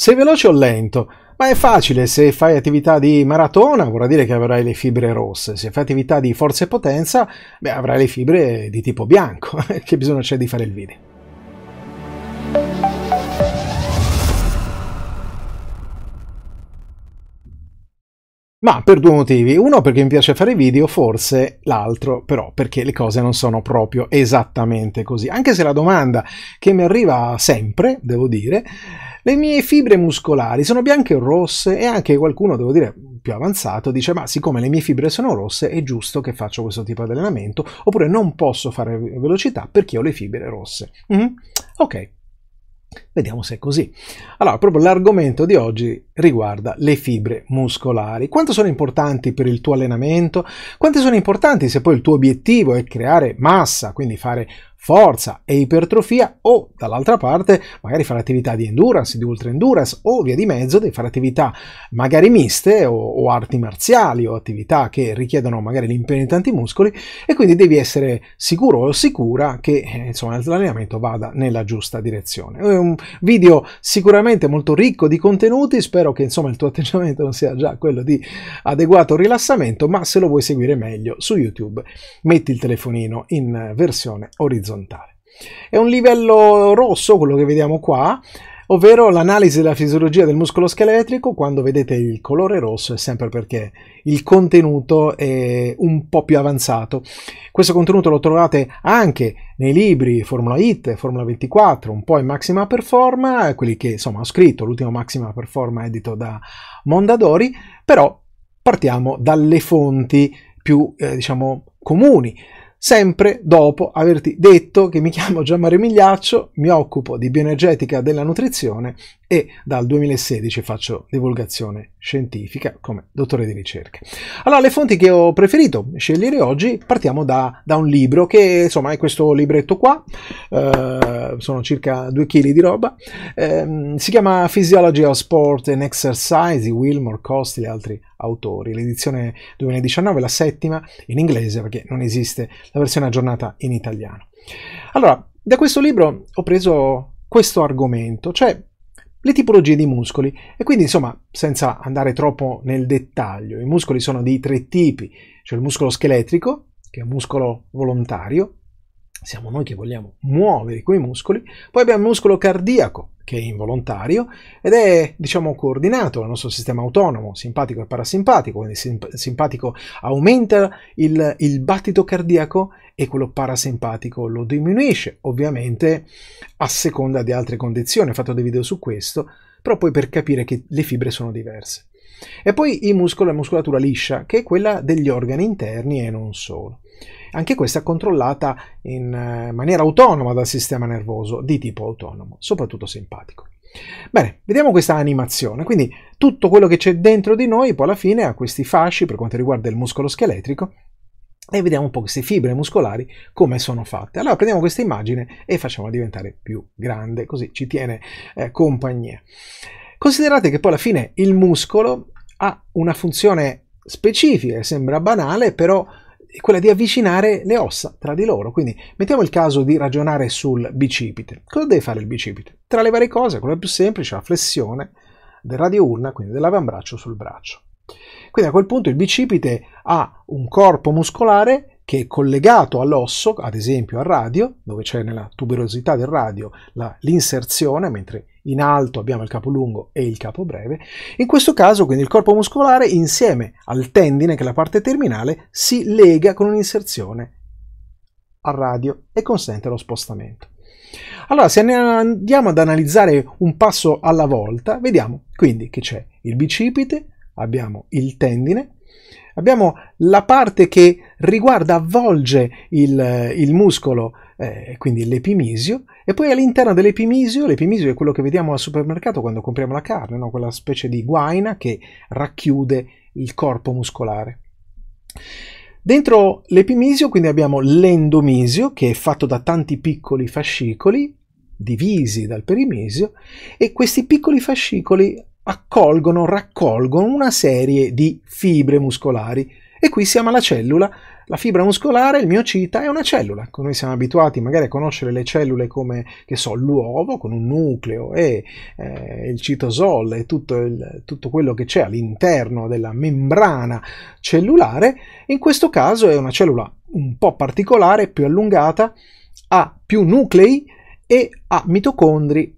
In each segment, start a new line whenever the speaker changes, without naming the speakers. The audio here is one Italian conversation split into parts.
Sei veloce o lento? Ma è facile, se fai attività di maratona vorrà dire che avrai le fibre rosse, se fai attività di forza e potenza, beh, avrai le fibre di tipo bianco, che bisogno c'è di fare il video. Ma per due motivi, uno perché mi piace fare video, forse l'altro però perché le cose non sono proprio esattamente così, anche se la domanda che mi arriva sempre, devo dire, le mie fibre muscolari sono bianche o rosse e anche qualcuno, devo dire, più avanzato dice ma siccome le mie fibre sono rosse è giusto che faccio questo tipo di allenamento oppure non posso fare velocità perché ho le fibre rosse. Mm-hmm. Ok, Vediamo se è così. Allora, proprio l'argomento di oggi riguarda le fibre muscolari. Quanto sono importanti per il tuo allenamento? Quante sono importanti se poi il tuo obiettivo è creare massa, quindi fare forza e ipertrofia o dall'altra parte magari fare attività di endurance, di ultra endurance o via di mezzo di fare attività magari miste o, o arti marziali o attività che richiedono magari l'impegno di tanti muscoli e quindi devi essere sicuro o sicura che eh, insomma l'allenamento vada nella giusta direzione. È un video sicuramente molto ricco di contenuti, spero che insomma il tuo atteggiamento non sia già quello di adeguato rilassamento, ma se lo vuoi seguire meglio su YouTube metti il telefonino in versione orizzontale orizzontale. È un livello rosso, quello che vediamo qua, ovvero l'analisi della fisiologia del muscolo scheletrico, quando vedete il colore rosso è sempre perché il contenuto è un po' più avanzato. Questo contenuto lo trovate anche nei libri Formula IT, Formula 24, un po' in Maxima Performa, quelli che insomma ho scritto, l'ultimo Maxima Performa edito da Mondadori, però partiamo dalle fonti più eh, diciamo comuni sempre dopo averti detto che mi chiamo Gianmario Migliaccio, mi occupo di bioenergetica della nutrizione e dal 2016 faccio divulgazione scientifica come dottore di ricerca. Allora, le fonti che ho preferito scegliere oggi, partiamo da, da un libro che insomma è questo libretto qua, eh, sono circa 2 kg di roba, eh, si chiama Physiology of Sport and Exercise di Wilmore Costi e altri autori, l'edizione 2019, la settima in inglese perché non esiste la versione aggiornata in italiano. Allora, da questo libro ho preso questo argomento, cioè le tipologie di muscoli e quindi insomma senza andare troppo nel dettaglio i muscoli sono di tre tipi cioè il muscolo scheletrico che è un muscolo volontario siamo noi che vogliamo muovere quei muscoli poi abbiamo il muscolo cardiaco che è involontario ed è diciamo coordinato al nostro sistema autonomo simpatico e parasimpatico quindi simp simpatico aumenta il, il, battito cardiaco e quello parasimpatico lo diminuisce ovviamente a seconda di altre condizioni ho fatto dei video su questo però poi per capire che le fibre sono diverse e poi i muscoli, la muscolatura liscia che è quella degli organi interni e non solo anche questa è controllata in eh, maniera autonoma dal sistema nervoso, di tipo autonomo, soprattutto simpatico. Bene, vediamo questa animazione. Quindi tutto quello che c'è dentro di noi poi alla fine ha questi fasci per quanto riguarda il muscolo scheletrico e vediamo un po' queste fibre muscolari come sono fatte. Allora prendiamo questa immagine e facciamola diventare più grande, così ci tiene eh, compagnia. Considerate che poi alla fine il muscolo ha una funzione specifica, sembra banale, però è quella di avvicinare le ossa tra di loro. Quindi mettiamo il caso di ragionare sul bicipite. Cosa deve fare il bicipite? Tra le varie cose, quella più semplice la flessione della diurna, quindi dell'avambraccio sul braccio. Quindi a quel punto il bicipite ha un corpo muscolare che è collegato all'osso, ad esempio al radio, dove c'è nella tuberosità del radio l'inserzione, mentre in alto abbiamo il capo lungo e il capo breve. In questo caso quindi il corpo muscolare insieme al tendine, che è la parte terminale, si lega con un'inserzione al radio e consente lo spostamento. Allora, se andiamo ad analizzare un passo alla volta, vediamo quindi che c'è il bicipite, abbiamo il tendine, abbiamo la parte che riguarda, avvolge il, il muscolo, eh, quindi l'epimisio, e poi all'interno dell'epimisio, l'epimisio è quello che vediamo al supermercato quando compriamo la carne, no? quella specie di guaina che racchiude il corpo muscolare. Dentro l'epimisio quindi abbiamo l'endomisio che è fatto da tanti piccoli fascicoli divisi dal perimisio e questi piccoli fascicoli accolgono, raccolgono una serie di fibre muscolari e qui siamo alla cellula, la fibra muscolare, il miocita è una cellula. Ecco, noi siamo abituati magari a conoscere le cellule come, che so, l'uovo con un nucleo e eh, il citosol e tutto, il, tutto quello che c'è all'interno della membrana cellulare. In questo caso è una cellula un po' particolare, più allungata, ha più nuclei e ha mitocondri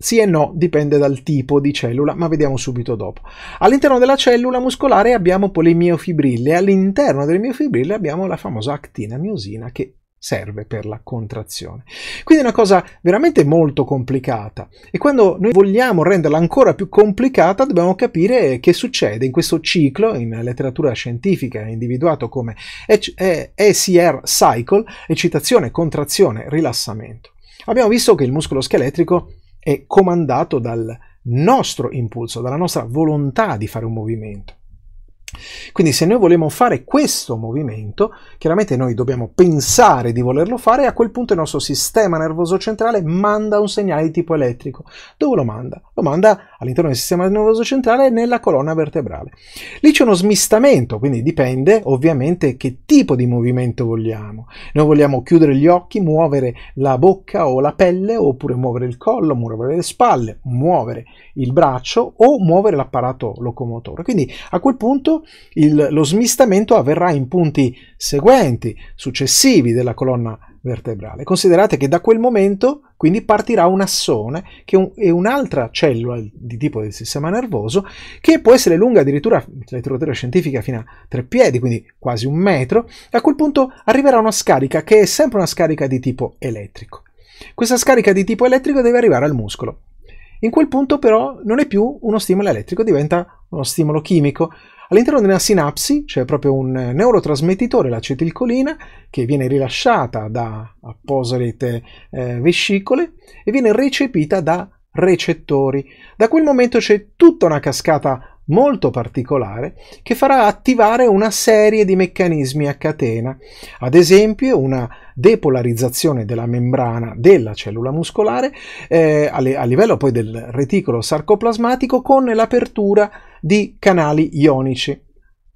sì e no, dipende dal tipo di cellula, ma vediamo subito dopo. All'interno della cellula muscolare abbiamo poi le miofibrille, all'interno delle miofibrille abbiamo la famosa actina miosina che serve per la contrazione. Quindi è una cosa veramente molto complicata e quando noi vogliamo renderla ancora più complicata dobbiamo capire che succede in questo ciclo, in letteratura scientifica individuato come ECR cycle, eccitazione, contrazione, rilassamento. Abbiamo visto che il muscolo scheletrico è comandato dal nostro impulso, dalla nostra volontà di fare un movimento. Quindi se noi vogliamo fare questo movimento, chiaramente noi dobbiamo pensare di volerlo fare e a quel punto il nostro sistema nervoso centrale manda un segnale di tipo elettrico. Dove lo manda? Lo manda all'interno del sistema nervoso centrale e nella colonna vertebrale. Lì c'è uno smistamento, quindi dipende ovviamente che tipo di movimento vogliamo. Noi vogliamo chiudere gli occhi, muovere la bocca o la pelle, oppure muovere il collo, muovere le spalle, muovere il braccio o muovere l'apparato locomotore. Quindi a quel punto il, lo smistamento avverrà in punti seguenti, successivi della colonna vertebrale vertebrale. Considerate che da quel momento quindi partirà un assone che è un'altra cellula di tipo del sistema nervoso che può essere lunga addirittura, cioè, la letteratura scientifica, fino a tre piedi, quindi quasi un metro. A quel punto arriverà una scarica che è sempre una scarica di tipo elettrico. Questa scarica di tipo elettrico deve arrivare al muscolo. In quel punto però non è più uno stimolo elettrico, diventa uno stimolo chimico. All'interno della sinapsi c'è proprio un eh, neurotrasmettitore, l'acetilcolina, che viene rilasciata da apposite eh, vescicole e viene recepita da recettori. Da quel momento c'è tutta una cascata molto particolare che farà attivare una serie di meccanismi a catena, ad esempio una depolarizzazione della membrana della cellula muscolare eh, a livello poi del reticolo sarcoplasmatico con l'apertura di canali ionici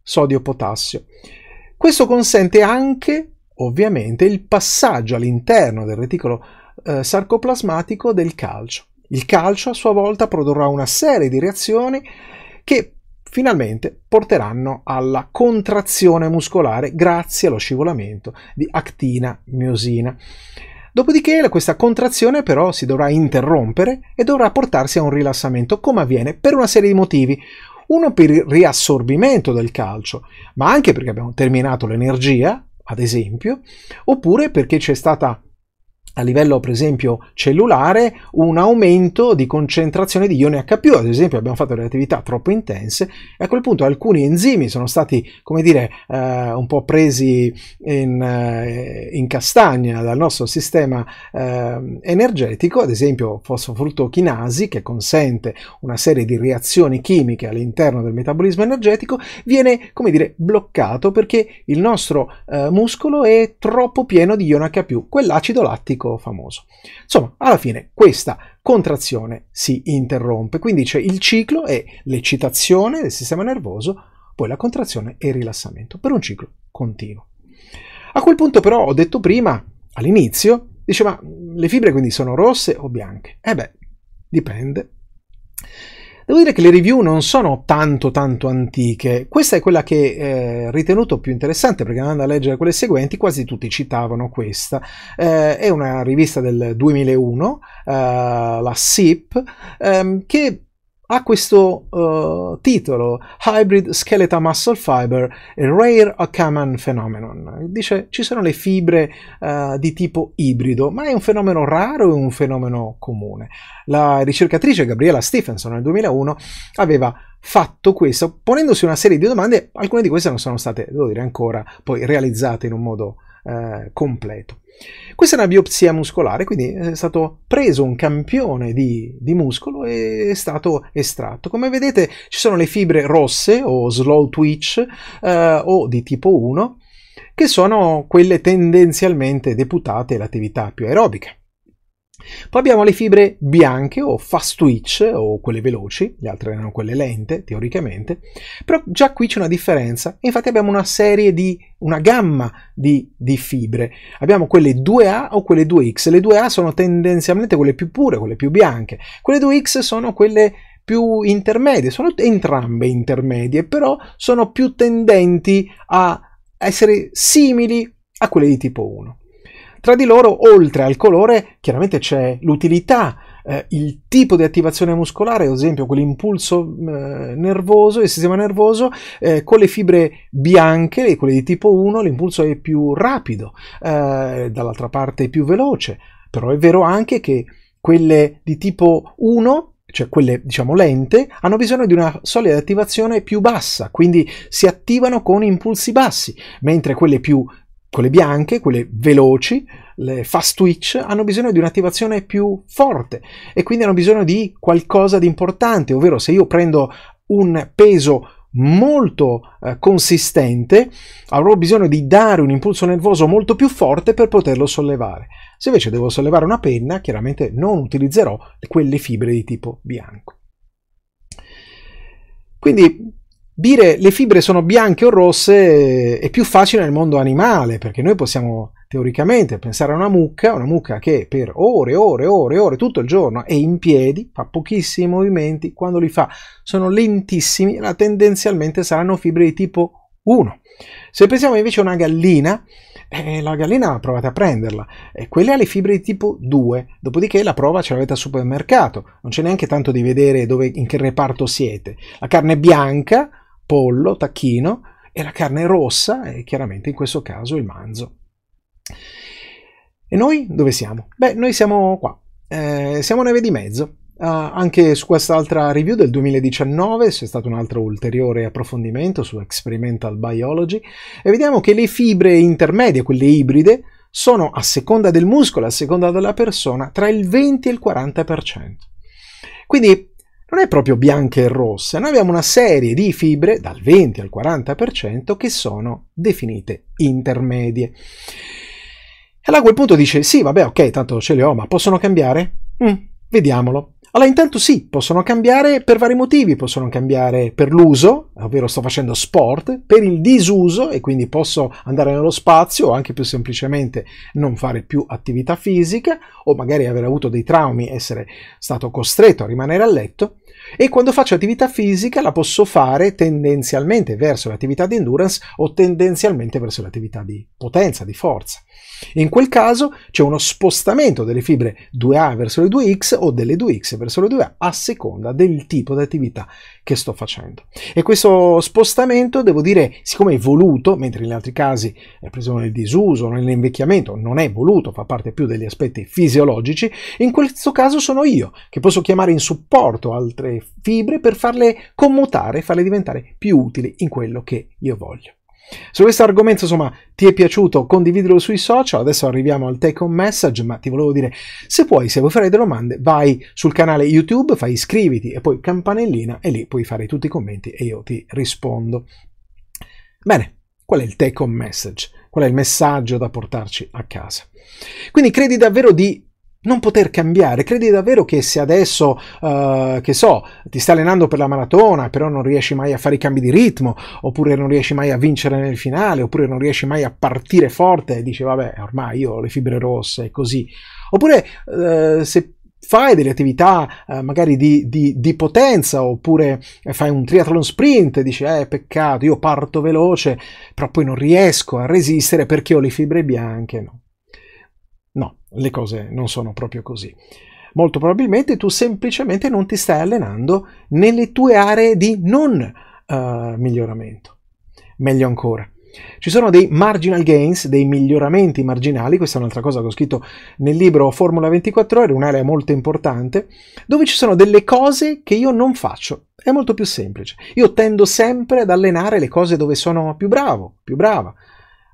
sodio-potassio. Questo consente anche, ovviamente, il passaggio all'interno del reticolo eh, sarcoplasmatico del calcio. Il calcio a sua volta produrrà una serie di reazioni che finalmente porteranno alla contrazione muscolare grazie allo scivolamento di actina miosina. Dopodiché questa contrazione però si dovrà interrompere e dovrà portarsi a un rilassamento, come avviene per una serie di motivi. Uno per il riassorbimento del calcio, ma anche perché abbiamo terminato l'energia, ad esempio, oppure perché c'è stata a livello per esempio cellulare un aumento di concentrazione di ione H+, ad esempio abbiamo fatto delle attività troppo intense e a quel punto alcuni enzimi sono stati come dire eh, un po' presi in, eh, in castagna dal nostro sistema eh, energetico, ad esempio fosfofruttochinasi che consente una serie di reazioni chimiche all'interno del metabolismo energetico, viene come dire bloccato perché il nostro eh, muscolo è troppo pieno di ione H+, quell'acido lattico fisico famoso. Insomma, alla fine questa contrazione si interrompe, quindi c'è il ciclo e l'eccitazione del sistema nervoso, poi la contrazione e il rilassamento per un ciclo continuo. A quel punto però ho detto prima, all'inizio, dice ma le fibre quindi sono rosse o bianche? Eh beh, dipende Devo dire che le review non sono tanto tanto antiche, questa è quella che eh, ritenuto più interessante perché andando a leggere quelle seguenti quasi tutti citavano questa. Eh, è una rivista del 2001, eh, la SIP, ehm, che ha questo uh, titolo, Hybrid Skeletal Muscle Fiber, Rare Akaman Phenomenon. Dice ci sono le fibre uh, di tipo ibrido, ma è un fenomeno raro e un fenomeno comune. La ricercatrice Gabriella Stephenson nel 2001 aveva fatto questo ponendosi una serie di domande, alcune di queste non sono state, devo dire, ancora poi realizzate in un modo uh, completo. Questa è una biopsia muscolare, quindi è stato preso un campione di, di, muscolo e è stato estratto. Come vedete ci sono le fibre rosse o slow twitch eh, o di tipo 1 che sono quelle tendenzialmente deputate all'attività più aerobica. Poi abbiamo le fibre bianche o fast twitch o quelle veloci, le altre erano quelle lente teoricamente, però già qui c'è una differenza. Infatti abbiamo una serie di, una gamma di, di, fibre. Abbiamo quelle 2A o quelle 2X. Le 2A sono tendenzialmente quelle più pure, quelle più bianche. Quelle 2X sono quelle più intermedie, sono entrambe intermedie, però sono più tendenti a essere simili a quelle di tipo 1. Tra di loro, oltre al colore, chiaramente c'è l'utilità, eh, il tipo di attivazione muscolare, ad esempio quell'impulso eh, nervoso, il sistema nervoso, eh, con le fibre bianche, quelle di tipo 1, l'impulso è più rapido, eh, dall'altra parte è più veloce, però è vero anche che quelle di tipo 1 cioè quelle diciamo lente, hanno bisogno di una soglia di attivazione più bassa, quindi si attivano con impulsi bassi, mentre quelle più quelle bianche, quelle veloci, le fast twitch, hanno bisogno di un'attivazione più forte e quindi hanno bisogno di qualcosa di importante, ovvero se io prendo un peso molto eh, consistente, avrò bisogno di dare un impulso nervoso molto più forte per poterlo sollevare. Se invece devo sollevare una penna, chiaramente non utilizzerò quelle fibre di tipo bianco. Quindi dire le fibre sono bianche o rosse è più facile nel mondo animale, perché noi possiamo teoricamente pensare a una mucca, una mucca che per ore, ore, ore, ore, tutto il giorno è in piedi, fa pochissimi movimenti, quando li fa sono lentissimi, ma tendenzialmente saranno fibre di tipo 1. Se pensiamo invece a una gallina, eh, la gallina provate a prenderla, e eh, quelle ha le fibre di tipo 2, dopodiché la prova ce l'avete al supermercato, non c'è neanche tanto di vedere dove, in che reparto siete. La carne bianca pollo, tacchino e la carne rossa e chiaramente in questo caso il manzo. E noi dove siamo? Beh, noi siamo qua, eh, siamo neve di mezzo. Uh, anche su quest'altra review del 2019 c'è stato un altro ulteriore approfondimento su Experimental Biology e vediamo che le fibre intermedie, quelle ibride, sono a seconda del muscolo, a seconda della persona, tra il 20 e il 40%. Quindi non è proprio bianca e rossa, noi abbiamo una serie di fibre dal 20 al 40% che sono definite intermedie. E Allora a quel punto dice, sì, vabbè, ok, tanto ce le ho, ma possono cambiare? Mm, vediamolo. Allora intanto sì, possono cambiare per vari motivi, possono cambiare per l'uso, ovvero sto facendo sport, per il disuso e quindi posso andare nello spazio o anche più semplicemente non fare più attività fisica o magari aver avuto dei traumi, essere stato costretto a rimanere a letto e quando faccio attività fisica la posso fare tendenzialmente verso l'attività di endurance o tendenzialmente verso l'attività di potenza, di forza. In quel caso c'è uno spostamento delle fibre 2A verso le 2X o delle 2X verso le 2A a seconda del tipo di attività che sto facendo. E questo spostamento, devo dire, siccome è voluto, mentre in altri casi è preso nel disuso, nell'invecchiamento, non è voluto, fa parte più degli aspetti fisiologici, in questo caso sono io che posso chiamare in supporto altre fibre per farle commutare, farle diventare più utili in quello che io voglio. Su questo argomento, insomma, ti è piaciuto condividilo sui social. Adesso arriviamo al take home message, ma ti volevo dire, se puoi, se vuoi fare delle domande, vai sul canale YouTube, fai iscriviti e poi campanellina e lì puoi fare tutti i commenti e io ti rispondo. Bene, qual è il take home message? Qual è il messaggio da portarci a casa? Quindi credi davvero di non poter cambiare. Credi davvero che se adesso, uh, che so, ti stai allenando per la maratona, però non riesci mai a fare i cambi di ritmo, oppure non riesci mai a vincere nel finale, oppure non riesci mai a partire forte e dici vabbè, ormai io ho le fibre rosse e così. Oppure uh, se fai delle attività eh, magari di, di, di, potenza oppure fai un triathlon sprint e dici eh peccato io parto veloce però poi non riesco a resistere perché ho le fibre bianche no le cose non sono proprio così. Molto probabilmente tu semplicemente non ti stai allenando nelle tue aree di non uh, miglioramento. Meglio ancora. Ci sono dei marginal gains, dei miglioramenti marginali, questa è un'altra cosa che ho scritto nel libro Formula 24 ore, un'area molto importante, dove ci sono delle cose che io non faccio. È molto più semplice. Io tendo sempre ad allenare le cose dove sono più bravo, più brava,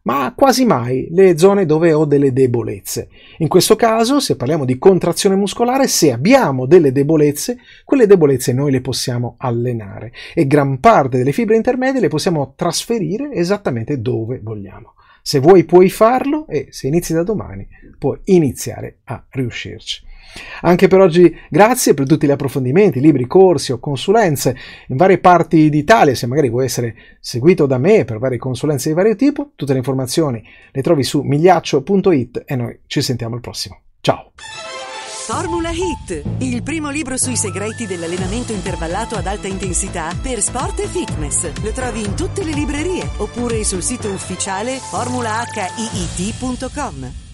ma quasi mai le zone dove ho delle debolezze. In questo caso, se parliamo di contrazione muscolare, se abbiamo delle debolezze, quelle debolezze noi le possiamo allenare e gran parte delle fibre intermedie le possiamo trasferire esattamente dove vogliamo. Se vuoi puoi farlo e se inizi da domani puoi iniziare a riuscirci. Anche per oggi grazie per tutti gli approfondimenti, libri, corsi o consulenze in varie parti d'Italia, se magari vuoi essere seguito da me per varie consulenze di vario tipo, tutte le informazioni le trovi su migliaccio.it e noi ci sentiamo al prossimo. Ciao! Formula Hit, il primo libro sui segreti dell'allenamento intervallato ad alta intensità per sport e fitness. Lo trovi in tutte le librerie oppure sul sito ufficiale formulahit.com.